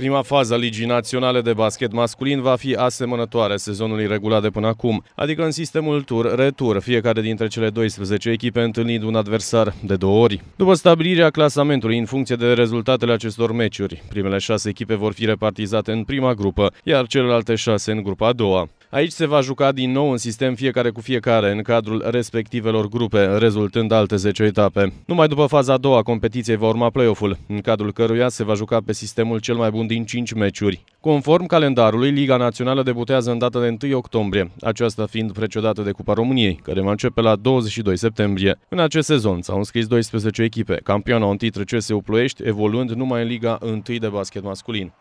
Prima fază a Ligii Naționale de Basket Masculin va fi asemănătoare sezonului regulat de până acum, adică în sistemul tur-retur, fiecare dintre cele 12 echipe întâlnind un adversar de două ori. După stabilirea clasamentului în funcție de rezultatele acestor meciuri, primele șase echipe vor fi repartizate în prima grupă, iar celelalte șase în grupa a doua. Aici se va juca din nou în sistem fiecare cu fiecare în cadrul respectivelor grupe, rezultând alte 10 etape. Numai după faza a doua competiției va urma play-off-ul, în cadrul căruia se va juca pe sistemul cel mai bun din 5 meciuri. Conform calendarului, Liga Națională debutează în data de 1 octombrie, aceasta fiind precedată de Cupa României, care va începe la 22 septembrie. În acest sezon s-au înscris 12 echipe, campioana 1 CSU Ploiești, evoluând numai în Liga 1 de basket masculin.